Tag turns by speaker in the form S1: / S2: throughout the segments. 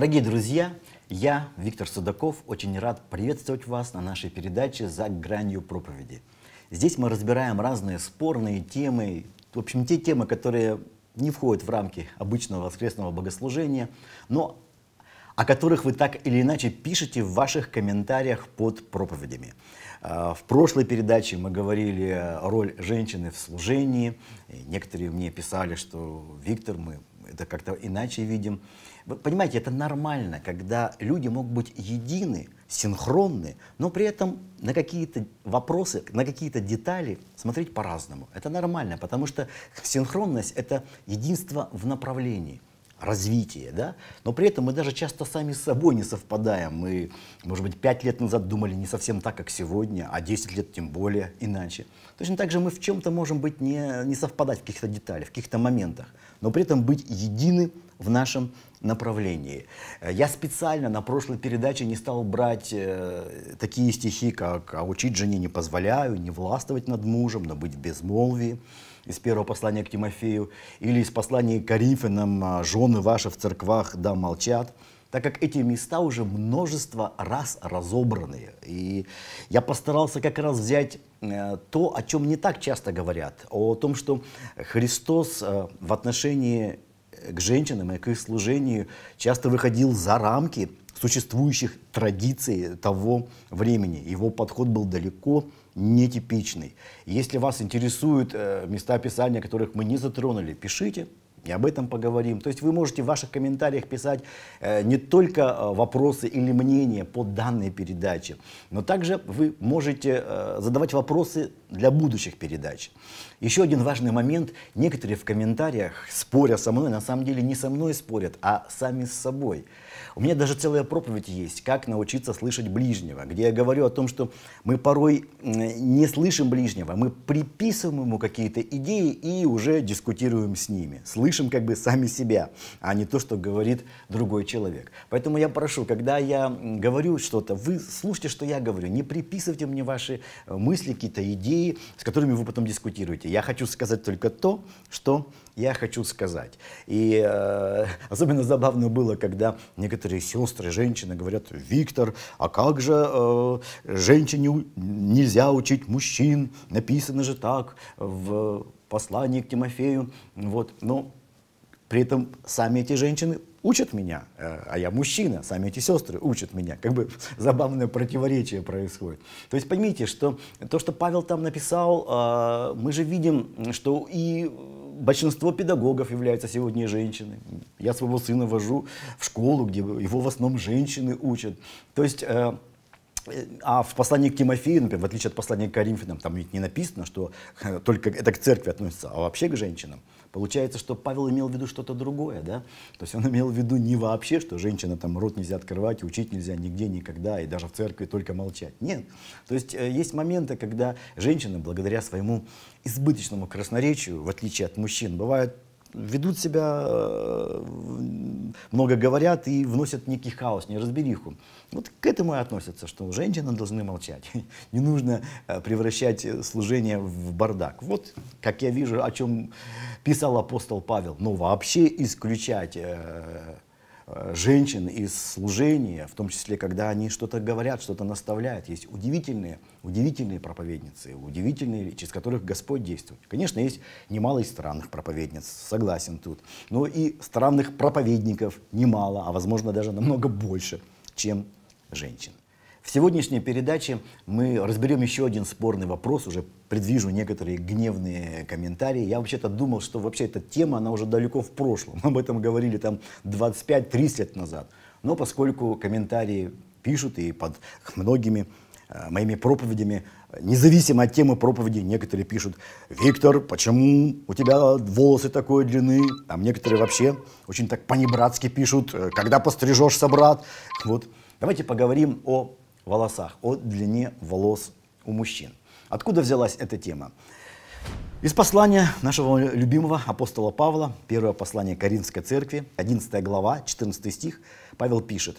S1: Дорогие друзья, я, Виктор Судаков, очень рад приветствовать вас на нашей передаче «За гранью проповеди». Здесь мы разбираем разные спорные темы, в общем, те темы, которые не входят в рамки обычного воскресного богослужения, но о которых вы так или иначе пишете в ваших комментариях под проповедями. А, в прошлой передаче мы говорили роль женщины в служении. некоторые мне писали, что «Виктор, мы это как-то иначе видим. Вы понимаете, это нормально, когда люди могут быть едины, синхронны, но при этом на какие-то вопросы, на какие-то детали смотреть по-разному. Это нормально, потому что синхронность — это единство в направлении — развитие, да, но при этом мы даже часто сами с собой не совпадаем. Мы, может быть, пять лет назад думали не совсем так, как сегодня, а 10 лет тем более иначе. Точно так же мы в чем-то можем быть не, не совпадать в каких-то деталях, в каких-то моментах, но при этом быть едины в нашем направлении. Э, я специально на прошлой передаче не стал брать э, такие стихи, как «А учить жене не позволяю», «Не властвовать над мужем», «Но быть в безмолвии», из первого послания к Тимофею, или из послания к Коринфянам а, «Жены ваши в церквах да молчат», так как эти места уже множество раз разобраны. И я постарался как раз взять э, то, о чем не так часто говорят, о том, что Христос э, в отношении к женщинам и к их служению часто выходил за рамки существующих традиций того времени. Его подход был далеко нетипичный. Если вас интересуют э, места описания, которых мы не затронули, пишите, и об этом поговорим. То есть вы можете в ваших комментариях писать э, не только э, вопросы или мнения по данной передаче, но также вы можете э, задавать вопросы для будущих передач. Еще один важный момент. Некоторые в комментариях, споря со мной, на самом деле не со мной спорят, а сами с собой. У меня даже целая проповедь есть, как научиться слышать ближнего, где я говорю о том, что мы порой не слышим ближнего, мы приписываем ему какие-то идеи и уже дискутируем с ними. Слышим слышим как бы сами себя, а не то, что говорит другой человек. Поэтому я прошу, когда я говорю что-то, вы слушайте, что я говорю, не приписывайте мне ваши э, мысли, какие-то идеи, с которыми вы потом дискутируете. Я хочу сказать только то, что я хочу сказать. И э, особенно забавно было, когда некоторые сестры, женщины говорят, Виктор, а как же э, женщине нельзя учить мужчин? Написано же так в э, послании к Тимофею. Вот, но ну, при этом сами эти женщины учат меня, э, а я мужчина, сами эти сестры учат меня. Как бы забавное противоречие происходит. То есть поймите, что то, что Павел там написал, э, мы же видим, что и большинство педагогов являются сегодня женщинами. Я своего сына вожу в школу, где его в основном женщины учат. То есть э, а в послании к Тимофею, например, в отличие от послания к Коринфянам, там ведь не написано, что только это к церкви относится, а вообще к женщинам. Получается, что Павел имел в виду что-то другое, да? То есть он имел в виду не вообще, что женщина там рот нельзя открывать, учить нельзя нигде, никогда, и даже в церкви только молчать. Нет. То есть э, есть моменты, когда женщины, благодаря своему избыточному красноречию, в отличие от мужчин, бывают ведут себя, э, много говорят и вносят некий хаос, неразбериху. Вот к этому и относятся, что женщины должны молчать. Не нужно э, превращать служение в бардак. Вот, как я вижу, о чем писал апостол Павел. Но вообще исключать э, Э, женщин из служения, в том числе, когда они что-то говорят, что-то наставляют. Есть удивительные, удивительные проповедницы, удивительные, через которых Господь действует. Конечно, есть немало и странных проповедниц, согласен тут. Но и странных проповедников немало, а возможно даже намного больше, чем женщин. В сегодняшней передаче мы разберем еще один спорный вопрос, уже предвижу некоторые гневные комментарии. Я вообще-то думал, что вообще эта тема, она уже далеко в прошлом. Об этом говорили там 25-30 лет назад. Но поскольку комментарии пишут и под многими э, моими проповедями, независимо от темы проповеди, некоторые пишут, «Виктор, почему у тебя волосы такой длины?» А некоторые вообще очень так понебратски пишут, «Э, «Когда пострижешь, собрат?» Вот. Давайте поговорим о волосах, о длине волос у мужчин. Откуда взялась эта тема? Из послания нашего любимого апостола Павла, первое послание Коринфской церкви, 11 глава, 14 стих, Павел пишет,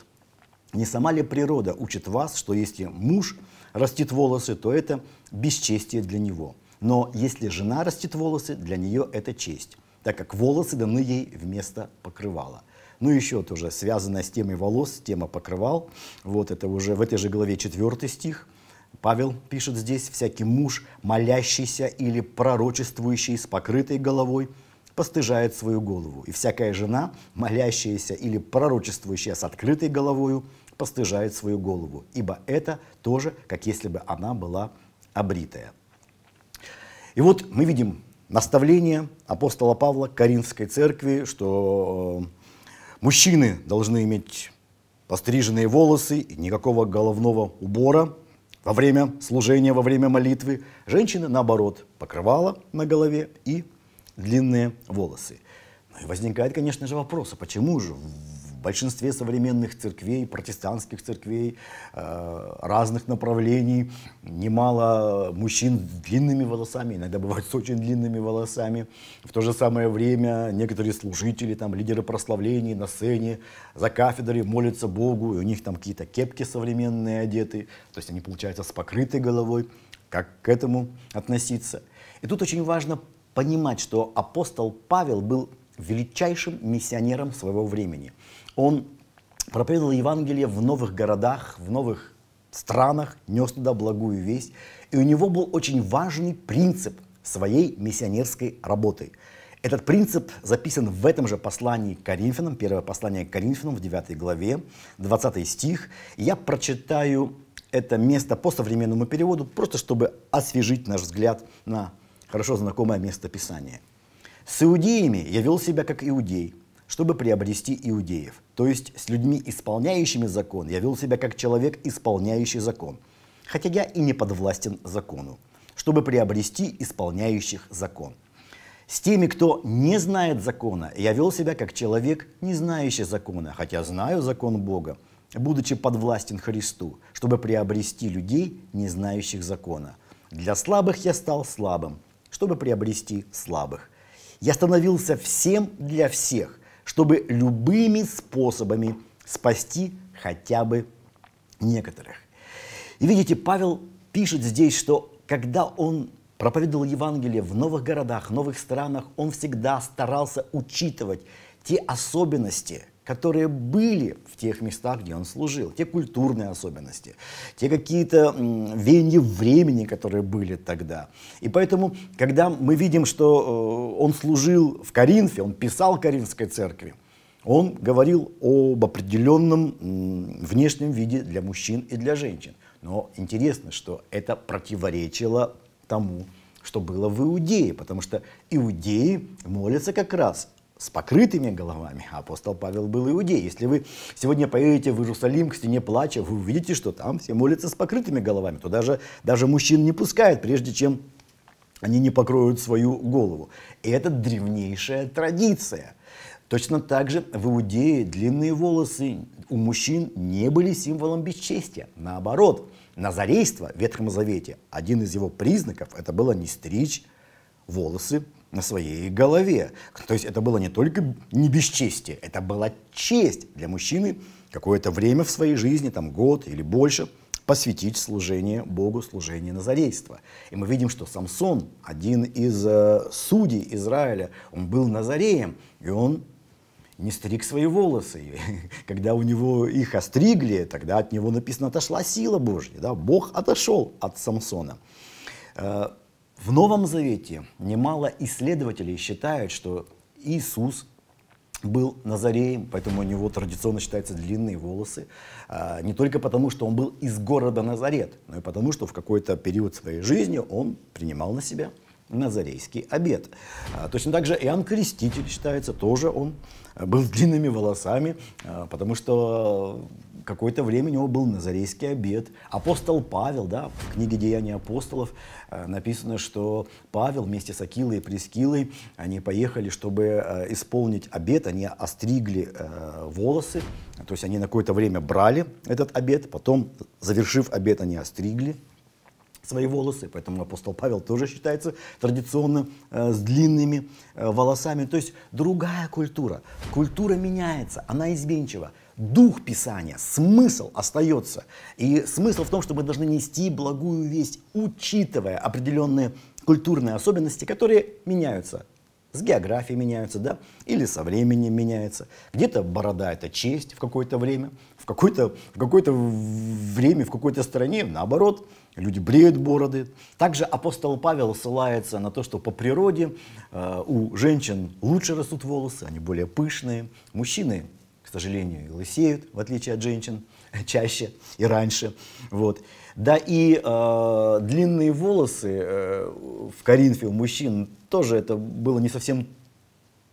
S1: «Не сама ли природа учит вас, что если муж растит волосы, то это бесчестие для него, но если жена растит волосы, для нее это честь, так как волосы даны ей вместо покрывала». Ну, еще тоже связанная с темой волос, тема покрывал. Вот это уже в этой же главе четвертый стих. Павел пишет здесь, «Всякий муж, молящийся или пророчествующий с покрытой головой, постыжает свою голову, и всякая жена, молящаяся или пророчествующая с открытой головою, постыжает свою голову, ибо это тоже, как если бы она была обритая». И вот мы видим наставление апостола Павла коринфской церкви, что э, Мужчины должны иметь постриженные волосы и никакого головного убора во время служения, во время молитвы. Женщины, наоборот, покрывала на голове и длинные волосы. Ну и возникает, конечно же, вопрос, а почему же большинстве современных церквей, протестантских церквей э, разных направлений, немало мужчин с длинными волосами, иногда бывают с очень длинными волосами. В то же самое время некоторые служители, там, лидеры прославлений на сцене, за кафедрой молятся Богу, и у них там какие-то кепки современные одеты, то есть они, получается, с покрытой головой. Как к этому относиться? И тут очень важно понимать, что апостол Павел был величайшим миссионером своего времени – он проповедовал Евангелие в новых городах, в новых странах, нес туда благую весть. И у него был очень важный принцип своей миссионерской работы. Этот принцип записан в этом же послании к Коринфянам, первое послание к Коринфянам в 9 главе, 20 стих. Я прочитаю это место по современному переводу, просто чтобы освежить наш взгляд на хорошо знакомое место Писания. «С иудеями я вел себя как иудей, чтобы приобрести иудеев. То есть с людьми, исполняющими закон, я вел себя как человек, исполняющий закон. Хотя я и не подвластен закону, чтобы приобрести исполняющих закон. С теми, кто не знает закона, я вел себя как человек, не знающий закона, хотя знаю закон Бога, будучи подвластен Христу, чтобы приобрести людей, не знающих закона. Для слабых я стал слабым, чтобы приобрести слабых. Я становился всем для всех, чтобы любыми способами спасти хотя бы некоторых. И видите, Павел пишет здесь, что когда он проповедовал Евангелие в новых городах, новых странах, он всегда старался учитывать те особенности – которые были в тех местах, где он служил, те культурные особенности, те какие-то веяния времени, которые были тогда. И поэтому, когда мы видим, что э, он служил в Коринфе, он писал Коринфской церкви, он говорил об определенном внешнем виде для мужчин и для женщин. Но интересно, что это противоречило тому, что было в Иудее, потому что иудеи молятся как раз с покрытыми головами. Апостол Павел был иудей. Если вы сегодня поедете в Иерусалим к стене плача, вы увидите, что там все молятся с покрытыми головами. То даже, даже мужчин не пускают, прежде чем они не покроют свою голову. И это древнейшая традиция. Точно так же в Иудее длинные волосы у мужчин не были символом бесчестия. Наоборот, назарейство в Ветхом Завете, один из его признаков, это было не стричь волосы на своей голове. То есть это было не только не бесчестие, это была честь для мужчины какое-то время в своей жизни, там год или больше, посвятить служение Богу, служение назарейства. И мы видим, что Самсон, один из э, судей Израиля, он был назареем, и он не стриг свои волосы. Когда у него их остригли, тогда от него написано «отошла сила Божья». Да? Бог отошел от Самсона. Э, в Новом Завете немало исследователей считают, что Иисус был Назареем, поэтому у него традиционно считаются длинные волосы. А, не только потому, что он был из города Назарет, но и потому, что в какой-то период своей жизни он принимал на себя назарейский обед. А, точно так же Иоанн Креститель считается, тоже он э, был с длинными волосами, э, потому что какое-то время у него был назарейский обед. Апостол Павел, да, в книге «Деяния апостолов» э, написано, что Павел вместе с Акилой и Прескилой, они поехали, чтобы исполнить обед, они остригли волосы, то есть они на какое-то время брали этот обед, потом, завершив обед, они остригли свои волосы, поэтому апостол Павел тоже считается традиционно э, с длинными э, волосами. То есть другая культура. Культура меняется, она изменчива. Дух Писания, смысл остается. И смысл в том, что мы должны нести благую весть, учитывая определенные культурные особенности, которые меняются. С географией меняются, да, или со временем меняются. Где-то борода – это честь в какое-то время, в какое-то в какое время, в какой-то стране, наоборот – люди бреют бороды. Также апостол Павел ссылается на то, что по природе э, у женщин лучше растут волосы, они более пышные. Мужчины, к сожалению, и лысеют, в отличие от женщин, чаще и раньше. Вот. Да и э, длинные волосы э, в Коринфе у мужчин тоже это было не совсем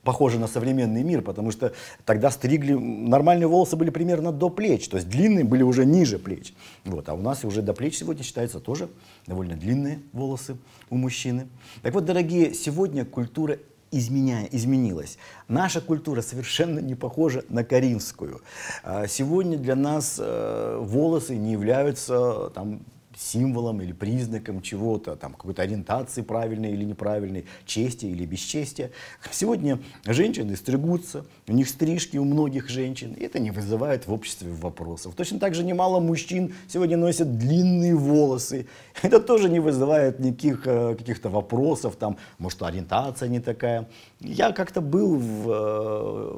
S1: похоже на современный мир, потому что тогда стригли, нормальные волосы были примерно до плеч, то есть длинные были уже ниже плеч. Вот, а у нас уже до плеч сегодня считается тоже довольно длинные волосы у мужчины. Так вот, дорогие, сегодня культура изменя, изменилась. Наша культура совершенно не похожа на каринскую. А сегодня для нас э, волосы не являются там, символом или признаком чего-то, там, какой-то ориентации правильной или неправильной, чести или бесчестия. Сегодня женщины стригутся, у них стрижки у многих женщин, и это не вызывает в обществе вопросов. Точно так же немало мужчин сегодня носят длинные волосы, это тоже не вызывает никаких э, каких-то вопросов, там, может, ориентация не такая. Я как-то был в, э,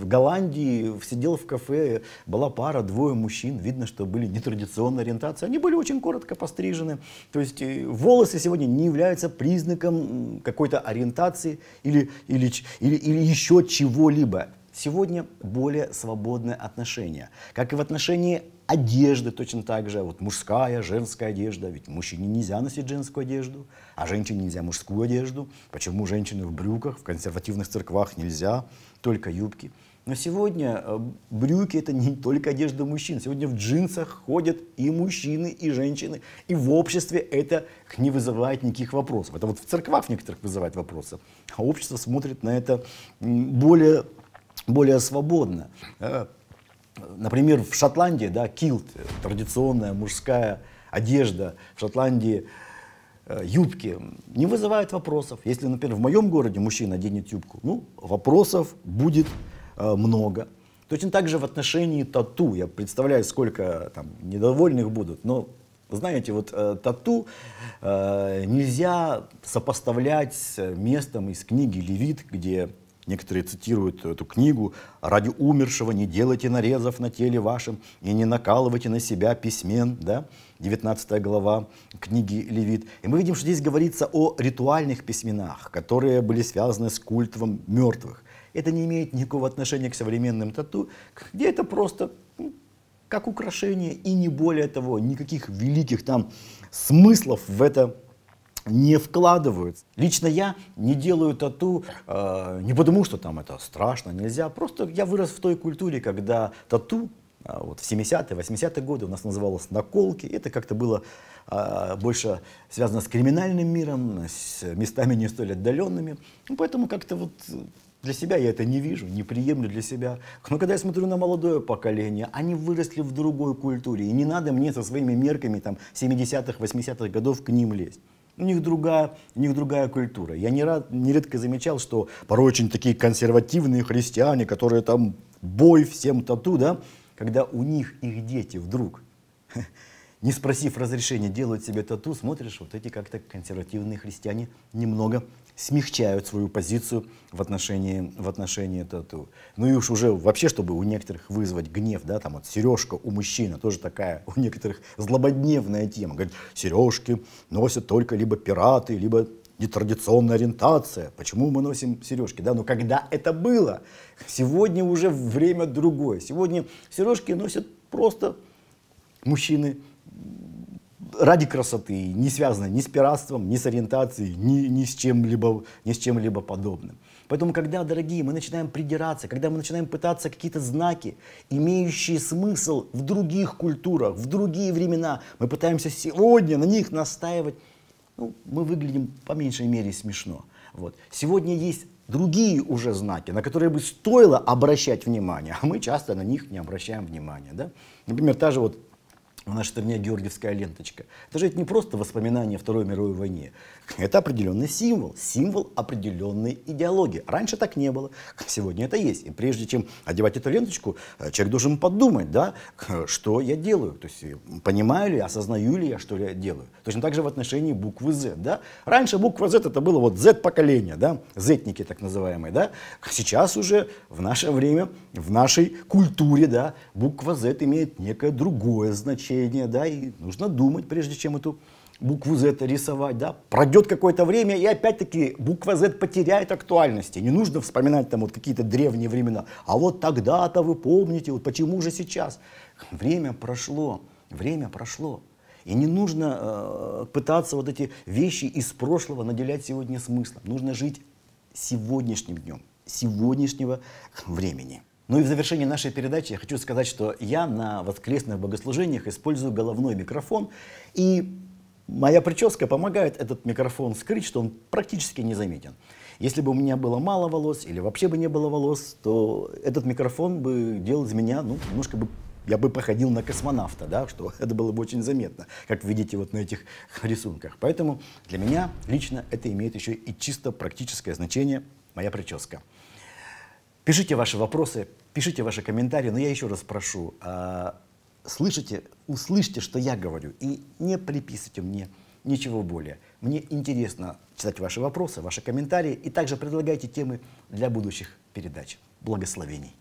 S1: в Голландии, сидел в кафе, была пара, двое мужчин, видно, что были нетрадиционной ориентации, они были очень коротко коротко пострижены. То есть э, волосы сегодня не являются признаком какой-то ориентации или, или, или, или еще чего-либо. Сегодня более свободное отношение, как и в отношении одежды точно так же. Вот мужская, женская одежда. Ведь мужчине нельзя носить женскую одежду, а женщине нельзя мужскую одежду. Почему женщины в брюках, в консервативных церквах нельзя, только юбки? Но сегодня э, брюки это не только одежда мужчин. Сегодня в джинсах ходят и мужчины, и женщины. И в обществе это не вызывает никаких вопросов. Это вот в церквах некоторых вызывает вопросы. А общество смотрит на это более, более свободно. Э, например, в Шотландии, да, килт, э, традиционная мужская одежда. В Шотландии юбки не вызывают вопросов. Если, например, в моем городе мужчина оденет юбку, ну, вопросов будет Э, много. Точно так же в отношении тату. Я представляю, сколько там недовольных будут, но знаете, вот э, тату э, нельзя сопоставлять с местом из книги «Левит», где некоторые цитируют эту книгу «Ради умершего не делайте нарезов на теле вашем и не накалывайте на себя письмен», да? 19 глава книги Левит. И мы видим, что здесь говорится о ритуальных письменах, которые были связаны с культом мертвых это не имеет никакого отношения к современным тату, где это просто ну, как украшение и не более того, никаких великих там смыслов в это не вкладывают. Лично я не делаю тату э, не потому, что там это страшно, нельзя, просто я вырос в той культуре, когда тату э, вот в 70-е, 80-е годы у нас называлось наколки. Это как-то было а, больше связано с криминальным миром, с местами не столь отдаленными. Ну, поэтому как-то вот э, для себя я это не вижу, не приемлю для себя. Но когда я смотрю на молодое поколение, они выросли в другой культуре. И не надо мне со своими мерками там 70-х, 80-х годов к ним лезть. У них другая, у них другая культура. Я не рад, нередко замечал, что порой очень такие консервативные христиане, которые там бой всем тату, да, когда у них их дети вдруг, не спросив разрешения, делают себе тату, смотришь, вот эти как-то консервативные христиане немного смягчают свою позицию в отношении, в отношении тату. Ну и уж уже вообще, чтобы у некоторых вызвать гнев, да, там вот сережка у мужчины, тоже такая у некоторых злободневная тема. Говорит, сережки носят только либо пираты, либо нетрадиционная ориентация. Почему мы носим сережки? Да, но когда это было? Сегодня уже время другое. Сегодня сережки носят просто мужчины ради красоты, не связанной ни с пиратством, ни с ориентацией, ни, ни с чем-либо чем, ни с чем подобным. Поэтому, когда, дорогие, мы начинаем придираться, когда мы начинаем пытаться какие-то знаки, имеющие смысл в других культурах, в другие времена, мы пытаемся сегодня на них настаивать, ну, мы выглядим по меньшей мере смешно. Вот. Сегодня есть другие уже знаки, на которые бы стоило обращать внимание, а мы часто на них не обращаем внимания. Да? Например, та же вот на нашей стране георгиевская ленточка. Это же не просто воспоминание о Второй мировой войне. Это определенный символ, символ определенной идеологии. Раньше так не было, сегодня это есть. И прежде чем одевать эту ленточку, э, человек должен подумать, да, что я делаю. То есть э, понимаю ли, осознаю ли я, что ли я делаю. Точно так же в отношении буквы Z. Да? Раньше буква Z это было вот Z-поколение, да, Z-ники так называемые. Да? Сейчас уже в наше время, в нашей культуре, да, буква Z имеет некое другое значение зрения, да, и нужно думать, прежде чем эту букву Z рисовать, да, пройдет какое-то время, и опять-таки буква Z потеряет актуальности. Не нужно вспоминать там вот какие-то древние времена. А вот тогда-то вы помните, вот почему же сейчас? Время прошло, время прошло. И не нужно э, пытаться вот эти вещи из прошлого наделять сегодня смыслом. Нужно жить сегодняшним днем, сегодняшнего времени. Ну и в завершении нашей передачи я хочу сказать, что я на воскресных богослужениях использую головной микрофон, и моя прическа помогает этот микрофон скрыть, что он практически незаметен. Если бы у меня было мало волос или вообще бы не было волос, то этот микрофон бы делал из меня, ну, немножко бы я бы походил на космонавта, да, что это было бы очень заметно, как видите вот на этих рисунках. Поэтому для меня лично это имеет еще и чисто практическое значение моя прическа. Пишите ваши вопросы, пишите ваши комментарии, но я еще раз прошу, э, слышите, услышьте, что я говорю, и не приписывайте мне ничего более. Мне интересно читать ваши вопросы, ваши комментарии, и также предлагайте темы для будущих передач. Благословений!